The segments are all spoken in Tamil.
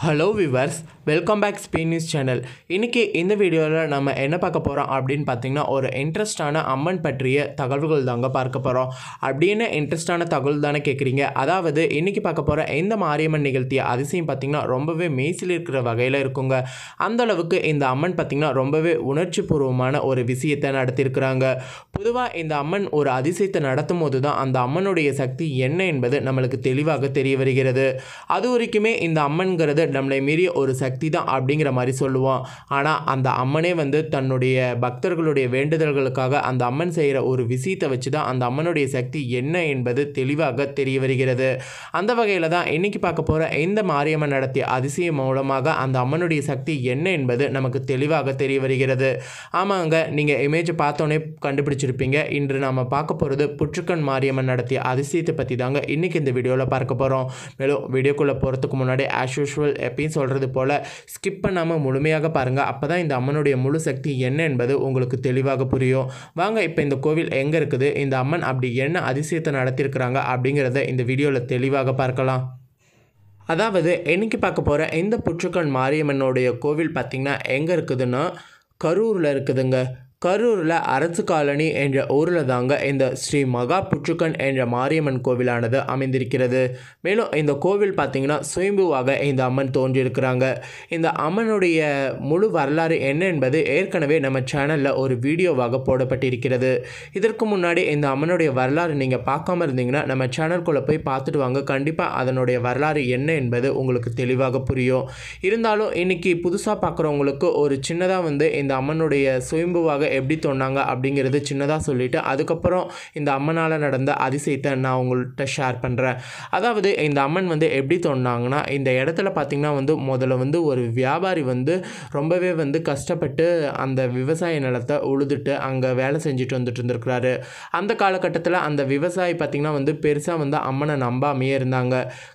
ஹலோ விவர்ஸ் வெல்கம் பேக் ஸ்பீ நியூஸ் சேனல் இன்றைக்கி இந்த வீடியோவில் நம்ம என்ன பார்க்க போகிறோம் அப்படின்னு பார்த்தீங்கன்னா ஒரு இன்ட்ரெஸ்டான அம்மன் பற்றிய தகவல்கள் தாங்க பார்க்க போகிறோம் அப்படின்னு இன்ட்ரெஸ்டான தகவல் தானே கேட்குறீங்க அதாவது இன்றைக்கி பார்க்க போகிற இந்த மாரியம்மன் நிகழ்த்திய அதிசயம் பார்த்திங்கன்னா ரொம்பவே மெய்சில் இருக்கிற வகையில் இருக்குங்க அந்தளவுக்கு இந்த அம்மன் பார்த்திங்கன்னா ரொம்பவே உணர்ச்சி பூர்வமான ஒரு விஷயத்தை நடத்தியிருக்கிறாங்க பொதுவாக இந்த அம்மன் ஒரு அதிசயத்தை நடத்தும் போது தான் அந்த அம்மனுடைய சக்தி என்ன என்பது நம்மளுக்கு தெளிவாக தெரிய வருகிறது அது வரைக்குமே இந்த அம்மன்கிறது வந்து நம்மளை மீறி ஒரு சக்தி தான் அப்படிங்கிற மாதிரி சொல்லுவோம் ஆனால் அந்த அம்மனே வந்து தன்னுடைய பக்தர்களுடைய வேண்டுதல்களுக்காக அந்த அம்மன் செய்கிற ஒரு விஷயத்தை வச்சு தான் அந்த அம்மனுடைய சக்தி என்ன என்பது தெளிவாக தெரிய வருகிறது அந்த வகையில் தான் இன்றைக்கி பார்க்க போகிற இந்த மாரியம்மன் நடத்திய அதிசயம் மூலமாக அந்த அம்மனுடைய சக்தி என்ன என்பது நமக்கு தெளிவாக தெரிய வருகிறது ஆமாங்க நீங்கள் இமேஜ் பார்த்தோன்னே கண்டுபிடிச்சிருப்பீங்க இன்று நாம் பார்க்க போகிறது புற்றுக்கண் மாரியம்மன் நடத்திய அதிசயத்தை பற்றி தாங்க இன்றைக்கி இந்த வீடியோவில் பார்க்க போகிறோம் மேலும் வீடியோக்குள்ளே போகிறதுக்கு முன்னாடி ஆஸ் யூஷுவல் நாள் எப்பயும் சொல்கிறது போல் ஸ்கிப் பண்ணாமல் முழுமையாக பாருங்கள் அப்போ தான் இந்த அம்மனுடைய முழு சக்தி என்ன என்பது உங்களுக்கு தெளிவாக புரியும் வாங்க இப்போ இந்த கோவில் எங்கே இருக்குது இந்த அம்மன் அப்படி என்ன அதிசயத்தை நடத்தியிருக்கிறாங்க அப்படிங்கிறத இந்த வீடியோவில் தெளிவாக பார்க்கலாம் அதாவது என்னைக்கு பார்க்க போகிற இந்த புற்றுக்கண் மாரியம்மனுடைய கோவில் பார்த்திங்கன்னா எங்கே இருக்குதுன்னா கரூரில் இருக்குதுங்க கரூரில் அரசு காலனி என்ற ஊரில் தாங்க இந்த ஸ்ரீ மகா புற்றுக்கன் என்ற மாரியம்மன் கோவிலானது அமைந்திருக்கிறது மேலும் இந்த கோவில் பார்த்திங்கன்னா சுயம்புவாக இந்த அம்மன் தோன்றியிருக்கிறாங்க இந்த அம்மனுடைய முழு வரலாறு என்ன என்பது ஏற்கனவே நம்ம சேனலில் ஒரு வீடியோவாக போடப்பட்டிருக்கிறது இதற்கு முன்னாடி இந்த அம்மனுடைய வரலாறு நீங்கள் பார்க்காம இருந்தீங்கன்னா நம்ம சேனல்குள்ளே போய் பார்த்துட்டு வாங்க கண்டிப்பாக அதனுடைய வரலாறு என்ன என்பது உங்களுக்கு தெளிவாக புரியும் இருந்தாலும் இன்றைக்கி புதுசாக பார்க்குறவங்களுக்கு ஒரு சின்னதாக வந்து இந்த அம்மனுடைய சுயம்புவாக எப்படி தோணாங்க அப்படிங்கிறது சின்னதாக சொல்லிவிட்டு அதுக்கப்புறம் இந்த அம்மனால் நடந்த அதிசயத்தை நான் உங்கள்கிட்ட ஷேர் பண்ணுறேன் அதாவது இந்த அம்மன் வந்து எப்படி தோணாங்கன்னா இந்த இடத்துல பார்த்திங்கன்னா வந்து முதல்ல வந்து ஒரு வியாபாரி வந்து ரொம்பவே வந்து கஷ்டப்பட்டு அந்த விவசாய நிலத்தை உழுதுட்டு அங்கே வேலை செஞ்சுட்டு வந்துட்டு இருந்திருக்கிறாரு அந்த காலகட்டத்தில் அந்த விவசாயி பார்த்திங்கன்னா வந்து பெருசாக வந்து அம்மனை நம்பாமையே இருந்தாங்க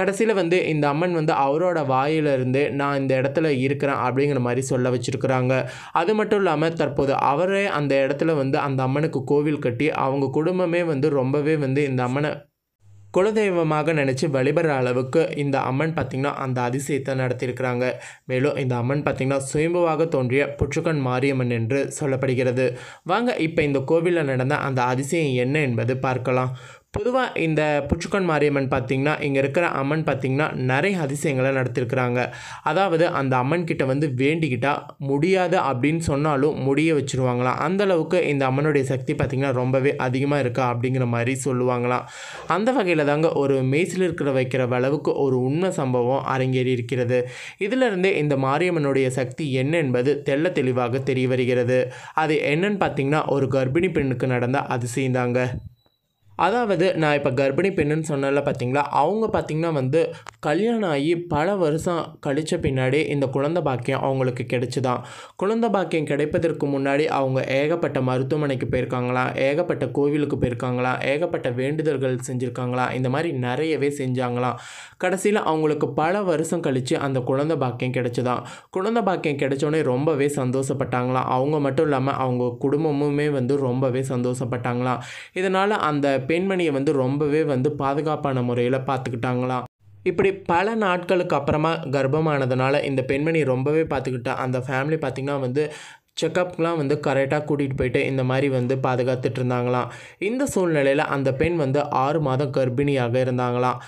கடைசியில் வந்து இந்த அம்மன் வந்து அவரோட வாயிலிருந்து நான் இந்த இடத்துல இருக்கிறேன் அப்படிங்கிற மாதிரி சொல்ல வச்சுருக்குறாங்க அது மட்டும் இல்லாமல் தற்போது அவரை அவரே அந்த இடத்துல வந்து அந்த அம்மனுக்கு கோவில் கட்டி அவங்க குடும்பமே வந்து ரொம்பவே வந்து இந்த அம்மனை குலதெய்வமாக நினச்சி வழிபடுற அளவுக்கு இந்த அம்மன் பார்த்திங்கன்னா அந்த அதிசயத்தை நடத்தியிருக்கிறாங்க மேலும் இந்த அம்மன் பார்த்திங்கன்னா சுயம்புவாக தோன்றிய புற்றுக்கண் மாரியம்மன் என்று சொல்லப்படுகிறது வாங்க இப்போ இந்த கோவிலில் நடந்த அந்த அதிசயம் என்ன என்பது பார்க்கலாம் பொதுவாக இந்த புச்சுக்கன் மாரியம்மன் பார்த்திங்கன்னா இங்கே இருக்கிற அம்மன் பார்த்திங்கன்னா நிறைய அதிசயங்களை நடத்திருக்கிறாங்க அதாவது அந்த அம்மன் கிட்ட வந்து வேண்டிக்கிட்டால் முடியாது அப்படின்னு சொன்னாலும் முடிய வச்சுருவாங்களாம் அந்தளவுக்கு இந்த அம்மனுடைய சக்தி பார்த்திங்கன்னா ரொம்பவே அதிகமாக இருக்கா அப்படிங்கிற மாதிரி சொல்லுவாங்களாம் அந்த வகையில் தாங்க ஒரு மெய்சில் இருக்கிற வைக்கிற அளவுக்கு ஒரு உண்மை சம்பவம் அரங்கேறி இருக்கிறது இதிலிருந்தே இந்த மாரியம்மனுடைய சக்தி என்ன என்பது தெள்ள தெளிவாக தெரிய வருகிறது அது என்னன்னு பார்த்திங்கன்னா ஒரு கர்ப்பிணி பெண்ணுக்கு நடந்த அதிசயம் தாங்க அதாவது நான் இப்போ கர்ப்பிணி பெண்ணுன்னு சொன்னல பார்த்தீங்களா அவங்க பார்த்திங்கன்னா வந்து கல்யாணம் ஆகி பல வருஷம் கழித்த பின்னாடி இந்த குழந்த பாக்கியம் அவங்களுக்கு கிடைச்சிதான் குழந்த பாக்கியம் கிடைப்பதற்கு முன்னாடி அவங்க ஏகப்பட்ட மருத்துவமனைக்கு போயிருக்காங்களாம் ஏகப்பட்ட கோவிலுக்கு போயிருக்காங்களாம் ஏகப்பட்ட வேண்டுதல்கள் செஞ்சுருக்காங்களாம் இந்த மாதிரி நிறையவே செஞ்சாங்களாம் கடைசியில் அவங்களுக்கு பல வருஷம் கழித்து அந்த குழந்த பாக்கியம் கிடைச்சிதான் குழந்த பாக்கியம் கிடைச்சோடனே ரொம்பவே சந்தோஷப்பட்டாங்களாம் அவங்க மட்டும் இல்லாமல் அவங்க குடும்பமுமே வந்து ரொம்பவே சந்தோஷப்பட்டாங்களாம் இதனால் அந்த பெண்மணியை வந்து ரொம்பவே வந்து பாதுகாப்பான முறையில் பார்த்துக்கிட்டாங்களாம் இப்படி பல நாட்களுக்கு அப்புறமா கர்ப்பமானதுனால இந்த பெண்மணி ரொம்பவே பார்த்துக்கிட்டா அந்த ஃபேமிலி பார்த்திங்கன்னா வந்து செக்கப்லாம் வந்து கரெக்டாக கூட்டிகிட்டு போயிட்டு இந்த மாதிரி வந்து பாதுகாத்துட்டு இருந்தாங்களாம் இந்த சூழ்நிலையில் அந்த பெண் வந்து ஆறு மாதம் கர்ப்பிணியாக இருந்தாங்களாம்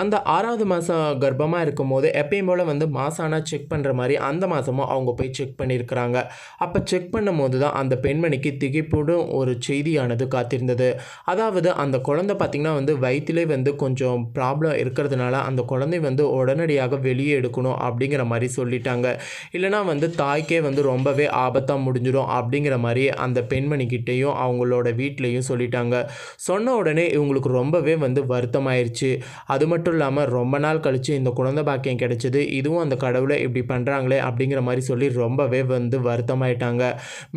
அந்த ஆறாவது மாதம் கர்ப்பமாக இருக்கும்போது எப்பயும் போல் வந்து மாசானா செக் பண்ணுற மாதிரி அந்த மாதமும் அவங்க போய் செக் பண்ணியிருக்கிறாங்க அப்போ செக் பண்ணும்போது தான் அந்த பெண்மணிக்கு திகைப்போடும் ஒரு செய்தியானது காத்திருந்தது அதாவது அந்த குழந்தை பார்த்திங்கன்னா வந்து வயிற்றிலே வந்து கொஞ்சம் ப்ராப்ளம் இருக்கிறதுனால அந்த குழந்தை வந்து உடனடியாக வெளியே எடுக்கணும் அப்படிங்கிற மாதிரி சொல்லிட்டாங்க இல்லைனா வந்து தாய்க்கே வந்து ரொம்பவே ஆபத்தாக முடிஞ்சிடும் அப்படிங்கிற மாதிரி அந்த பெண்மணிக்கிட்டேயும் அவங்களோட வீட்லேயும் சொல்லிட்டாங்க சொன்ன உடனே இவங்களுக்கு ரொம்பவே வந்து வருத்தமாயிருச்சு அது மட்டும் மட்டும் இல்லாமல் ரொம்ப நாள் கழித்து இந்த குழந்தை பாக்கியம் கிடச்சிது இதுவும் அந்த கடவுளை இப்படி பண்ணுறாங்களே அப்படிங்கிற மாதிரி சொல்லி ரொம்பவே வந்து வருத்தமாயிட்டாங்க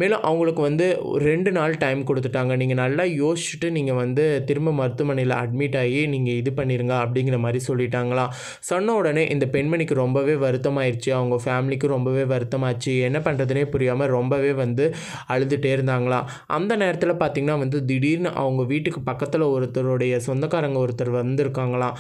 மேலும் அவங்களுக்கு வந்து ரெண்டு நாள் டைம் கொடுத்துட்டாங்க நீங்கள் நல்லா யோசிச்சுட்டு நீங்கள் வந்து திரும்ப மருத்துவமனையில் அட்மிட் ஆகி நீங்கள் இது பண்ணிடுங்க அப்படிங்கிற மாதிரி சொல்லிட்டாங்களாம் சொன்ன உடனே இந்த பெண்மணிக்கு ரொம்பவே வருத்தமாயிருச்சு அவங்க ஃபேமிலிக்கு ரொம்பவே வருத்தமாச்சு என்ன பண்ணுறதுனே புரியாமல் ரொம்பவே வந்து அழுதுகிட்டே இருந்தாங்களாம் அந்த நேரத்தில் பார்த்திங்கன்னா வந்து திடீர்னு அவங்க வீட்டுக்கு பக்கத்தில் ஒருத்தருடைய சொந்தக்காரங்க ஒருத்தர் வந்திருக்காங்களாம்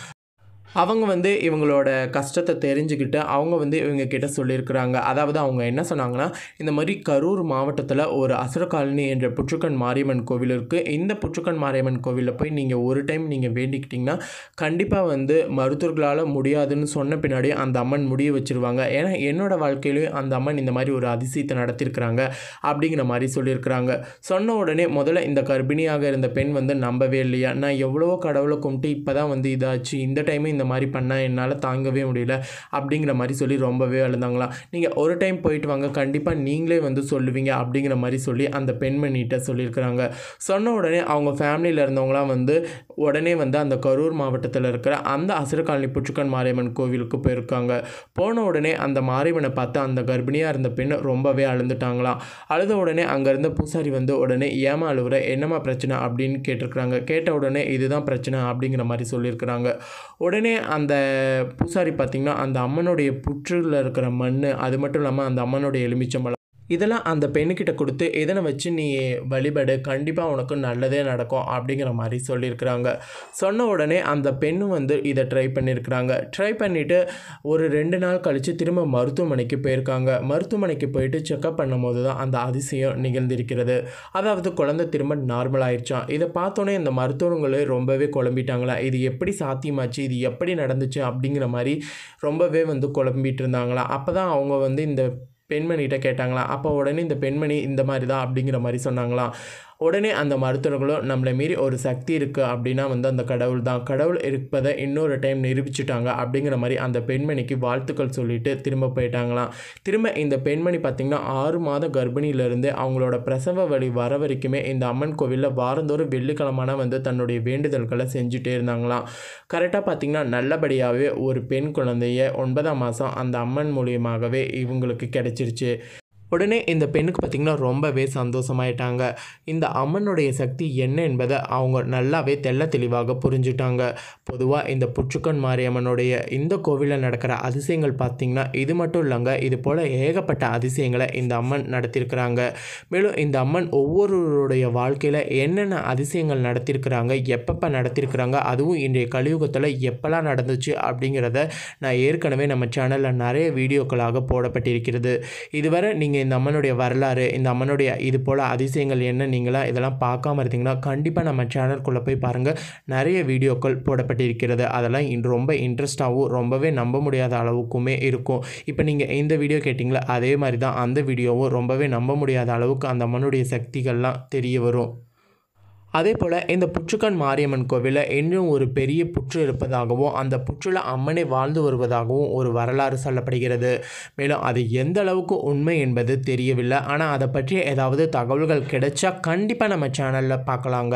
அவங்க வந்து இவங்களோட கஷ்டத்தை தெரிஞ்சுக்கிட்டு அவங்க வந்து இவங்க கிட்ட சொல்லியிருக்கிறாங்க அதாவது அவங்க என்ன சொன்னாங்கன்னா இந்த மாதிரி கரூர் மாவட்டத்தில் ஒரு அசுர காலனி என்ற புற்றுக்கண் மாரியம்மன் கோவில் இருக்குது இந்த புற்றுக்கண் மாரியம்மன் கோவிலில் போய் நீங்கள் ஒரு டைம் நீங்கள் வேண்டிக்கிட்டிங்கன்னா கண்டிப்பாக வந்து மருத்துவர்களால் முடியாதுன்னு சொன்ன பின்னாடி அந்த அம்மன் முடிய வச்சுருவாங்க ஏன்னா என்னோடய வாழ்க்கையிலையும் அந்த அம்மன் இந்த மாதிரி ஒரு அதிசயத்தை நடத்தியிருக்கிறாங்க அப்படிங்கிற மாதிரி சொல்லியிருக்கிறாங்க சொன்ன உடனே முதல்ல இந்த கர்ப்பிணியாக இருந்த பெண் வந்து நம்பவே இல்லையா நான் எவ்வளவோ கடவுளை கும்பிட்டு இப்போ தான் வந்து இதாச்சு இந்த டைமு இந்த இந்த மாதிரி பண்ணால் என்னால் தாங்கவே முடியல அப்படிங்கிற மாதிரி சொல்லி ரொம்பவே அழுந்தாங்களாம் நீங்கள் ஒரு டைம் போயிட்டு வாங்க கண்டிப்பாக நீங்களே வந்து சொல்லுவீங்க அப்படிங்கிற மாதிரி சொல்லி அந்த பெண்மணிகிட்ட சொல்லியிருக்கிறாங்க சொன்ன உடனே அவங்க ஃபேமிலியில் இருந்தவங்களாம் வந்து உடனே வந்து அந்த கரூர் மாவட்டத்தில் இருக்கிற அந்த அசுரகாலனி புற்றுக்கன் மாரியம்மன் கோவிலுக்கு போயிருக்காங்க போன உடனே அந்த மாரியம்மனை பார்த்து அந்த கர்ப்பிணியாக இருந்த பெண் ரொம்பவே அழுந்துட்டாங்களாம் அழுத உடனே அங்கேருந்து பூசாரி வந்து உடனே ஏமா அழுவுற என்னம்மா பிரச்சனை அப்படின்னு கேட்டிருக்கிறாங்க கேட்ட உடனே இதுதான் பிரச்சனை அப்படிங்கிற மாதிரி சொல்லியிருக்கிறாங்க உடனே அந்த பூசாரி பார்த்திங்கன்னா அந்த அம்மனுடைய புற்றில் இருக்கிற மண் அது மட்டும் இல்லாமல் அந்த அம்மனுடைய எலுமிச்சம்பழம் இதெல்லாம் அந்த பெண்ணுக்கிட்ட கொடுத்து இதனை வச்சு நீ வழிபடு கண்டிப்பாக உனக்கு நல்லதே நடக்கும் அப்படிங்கிற மாதிரி சொல்லியிருக்கிறாங்க சொன்ன உடனே அந்த பெண்ணும் வந்து இதை ட்ரை பண்ணியிருக்கிறாங்க ட்ரை பண்ணிவிட்டு ஒரு ரெண்டு நாள் கழித்து திரும்ப மருத்துவமனைக்கு போயிருக்காங்க மருத்துவமனைக்கு போயிட்டு செக்கப் பண்ணும்போது தான் அந்த அதிசயம் நிகழ்ந்திருக்கிறது அதாவது குழந்தை திரும்ப நார்மல் ஆயிடுச்சான் இதை பார்த்தோன்னே இந்த மருத்துவங்களே ரொம்பவே குழம்பிட்டாங்களா இது எப்படி சாத்தியமாச்சு இது எப்படி நடந்துச்சு அப்படிங்கிற மாதிரி ரொம்பவே வந்து குழம்பிட்டு இருந்தாங்களா அப்போ தான் அவங்க வந்து இந்த பெண்மணிகிட்ட கேட்டாங்களாம் அப்போ உடனே இந்த பெண்மணி இந்த மாதிரி தான் அப்படிங்கிற மாதிரி சொன்னாங்களாம் உடனே அந்த மருத்துவர்களும் நம்மளை மீறி ஒரு சக்தி இருக்குது அப்படின்னா வந்து அந்த கடவுள் தான் கடவுள் இருப்பதை இன்னொரு டைம் நிரூபிச்சுட்டாங்க அப்படிங்கிற மாதிரி அந்த பெண்மணிக்கு வாழ்த்துக்கள் சொல்லிட்டு திரும்ப போயிட்டாங்களாம் திரும்ப இந்த பெண்மணி பார்த்திங்கன்னா ஆறு மாத கர்ப்பிணியிலேருந்து அவங்களோட பிரசவ வழி வர வரைக்குமே இந்த அம்மன் கோவிலில் வாரந்தோறும் வெள்ளிக்கிழமான வந்து தன்னுடைய வேண்டுதல்களை செஞ்சுட்டே இருந்தாங்களாம் கரெக்டாக பார்த்திங்கன்னா நல்லபடியாகவே ஒரு பெண் குழந்தைய ஒன்பதாம் மாதம் அந்த அம்மன் மூலியமாகவே இவங்களுக்கு கிடச்சிருச்சு உடனே இந்த பெண்ணுக்கு பார்த்திங்கன்னா ரொம்பவே சந்தோஷமாயிட்டாங்க இந்த அம்மனுடைய சக்தி என்ன என்பதை அவங்க நல்லாவே தெல்ல தெளிவாக புரிஞ்சுட்டாங்க பொதுவாக இந்த புற்றுக்கன் மாரியம்மனுடைய இந்த கோவிலில் நடக்கிற அதிசயங்கள் பார்த்திங்கன்னா இது மட்டும் இல்லைங்க இது போல் ஏகப்பட்ட அதிசயங்களை இந்த அம்மன் நடத்தியிருக்கிறாங்க மேலும் இந்த அம்மன் ஒவ்வொருவருடைய வாழ்க்கையில் என்னென்ன அதிசயங்கள் நடத்தியிருக்கிறாங்க எப்பப்போ நடத்தியிருக்கிறாங்க அதுவும் இன்றைய கலியுகத்தில் எப்போல்லாம் நடந்துச்சு அப்படிங்கிறத நான் ஏற்கனவே நம்ம சேனலில் நிறைய வீடியோக்களாக போடப்பட்டிருக்கிறது இதுவரை நீங்கள் இந்த அம்மனுடைய வரலாறு இந்த அம்மனுடைய இது போல் அதிசயங்கள் என்ன நீங்களாக இதெல்லாம் பார்க்காம இருந்தீங்கன்னா கண்டிப்பாக நம்ம சேனல்குள்ளே போய் பாருங்கள் நிறைய வீடியோக்கள் போடப்பட்டிருக்கிறது அதெல்லாம் ரொம்ப இன்ட்ரெஸ்டாகவும் ரொம்பவே நம்ப முடியாத அளவுக்குமே இருக்கும் இப்போ நீங்கள் இந்த வீடியோ கேட்டிங்களா அதே மாதிரி தான் அந்த வீடியோவும் ரொம்பவே நம்ப முடியாத அளவுக்கு அந்த அம்மனுடைய சக்திகள்லாம் தெரிய வரும் அதே போல் இந்த புற்றுக்கண் மாரியம்மன் கோவிலில் இன்னும் ஒரு பெரிய புற்று இருப்பதாகவும் அந்த புற்றில் அம்மனை வாழ்ந்து வருவதாகவும் ஒரு வரலாறு சொல்லப்படுகிறது மேலும் அது எந்த அளவுக்கு உண்மை என்பது தெரியவில்லை ஆனால் அதை பற்றிய ஏதாவது தகவல்கள் கிடைச்சா கண்டிப்பாக நம்ம சேனலில் பார்க்கலாங்க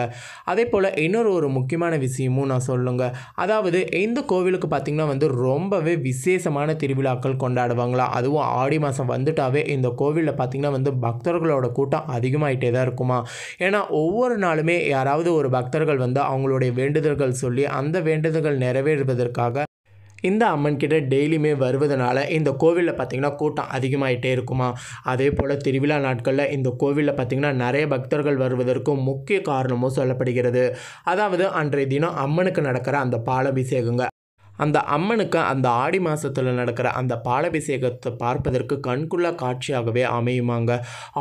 அதே போல் இன்னொரு ஒரு முக்கியமான விஷயமும் நான் சொல்லுங்க அதாவது இந்த கோவிலுக்கு பார்த்திங்கன்னா வந்து ரொம்பவே விசேஷமான திருவிழாக்கள் கொண்டாடுவாங்களா அதுவும் ஆடி மாதம் வந்துட்டாவே இந்த கோவிலில் பார்த்திங்கன்னா வந்து பக்தர்களோட கூட்டம் அதிகமாகிட்டே தான் இருக்குமா ஏன்னா ஒவ்வொரு நாளுமே யாராவது ஒரு பக்தர்கள் வந்து அவங்களுடைய வேண்டுதல்கள் சொல்லி அந்த வேண்டுதல்கள் நிறைவேறுவதற்காக இந்த அம்மன் கிட்ட டெய்லியுமே வருவதனால இந்த கோவிலில் பார்த்திங்கன்னா கூட்டம் அதிகமாகிட்டே இருக்குமா அதே போல் திருவிழா நாட்களில் இந்த கோவிலில் பார்த்திங்கன்னா நிறைய பக்தர்கள் வருவதற்கும் முக்கிய காரணமும் சொல்லப்படுகிறது அதாவது அன்றைய தினம் அம்மனுக்கு நடக்கிற அந்த பாலபிஷேகங்க அந்த அம்மனுக்கு அந்த ஆடி மாதத்தில் நடக்கிற அந்த பாலபிஷேகத்தை பார்ப்பதற்கு கண்குள்ள காட்சியாகவே அமையுமாங்க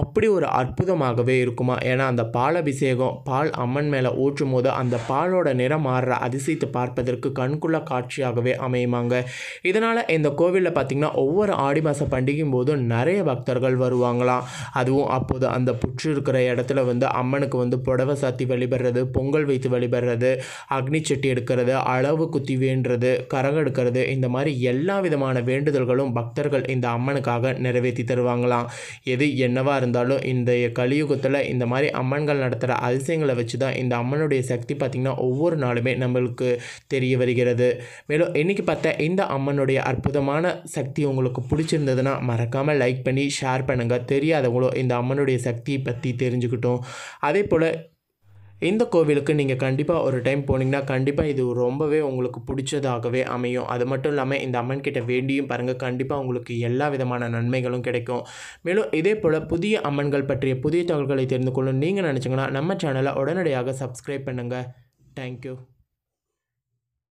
அப்படி ஒரு அற்புதமாகவே இருக்குமா ஏன்னா அந்த பாலபிஷேகம் பால் அம்மன் மேலே ஊற்றும் போது அந்த பாலோட நிறம் மாறுற அதிசயத்தை பார்ப்பதற்கு கண்குள்ள காட்சியாகவே அமையுமாங்க இதனால் இந்த கோவிலில் பார்த்திங்கன்னா ஒவ்வொரு ஆடி மாத பண்டிகையும் போதும் நிறைய பக்தர்கள் வருவாங்களாம் அதுவும் அப்போது அந்த புற்று இருக்கிற இடத்துல வந்து அம்மனுக்கு வந்து புடவை சாத்தி வழிபடுறது பொங்கல் வைத்து வழிபடுறது அக்னி செட்டி எடுக்கிறது அளவு குத்தி வேண்டுறது கரகம் எடுக்கிறது இந்த மாதிரி எல்லா விதமான வேண்டுதல்களும் பக்தர்கள் இந்த அம்மனுக்காக நிறைவேற்றி தருவாங்களாம் எது என்னவாக இருந்தாலும் இந்த கலியுகத்தில் இந்த மாதிரி அம்மன்கள் நடத்துகிற அதிசயங்களை வச்சு தான் இந்த அம்மனுடைய சக்தி பார்த்திங்கன்னா ஒவ்வொரு நாளுமே நம்மளுக்கு தெரிய வருகிறது மேலும் இன்றைக்கி பார்த்தா இந்த அம்மனுடைய அற்புதமான சக்தி உங்களுக்கு பிடிச்சிருந்ததுன்னா மறக்காமல் லைக் பண்ணி ஷேர் பண்ணுங்கள் தெரியாதவங்களும் இந்த அம்மனுடைய சக்தியை பற்றி தெரிஞ்சுக்கிட்டோம் அதே போல் இந்த கோவிலுக்கு நீங்கள் கண்டிப்பாக ஒரு டைம் போனீங்கன்னா கண்டிப்பாக இது ரொம்பவே உங்களுக்கு பிடிச்சதாகவே அமையும் அது மட்டும் இல்லாமல் இந்த அம்மன் கிட்ட வேண்டியும் பாருங்கள் கண்டிப்பாக உங்களுக்கு எல்லா விதமான நன்மைகளும் கிடைக்கும் மேலும் இதே போல் புதிய அம்மன்கள் பற்றிய புதிய தகவல்களை தெரிந்து கொள்ளணும் நீங்கள் நினச்சிங்கன்னா நம்ம சேனலை உடனடியாக சப்ஸ்கிரைப் பண்ணுங்கள் தேங்க்யூ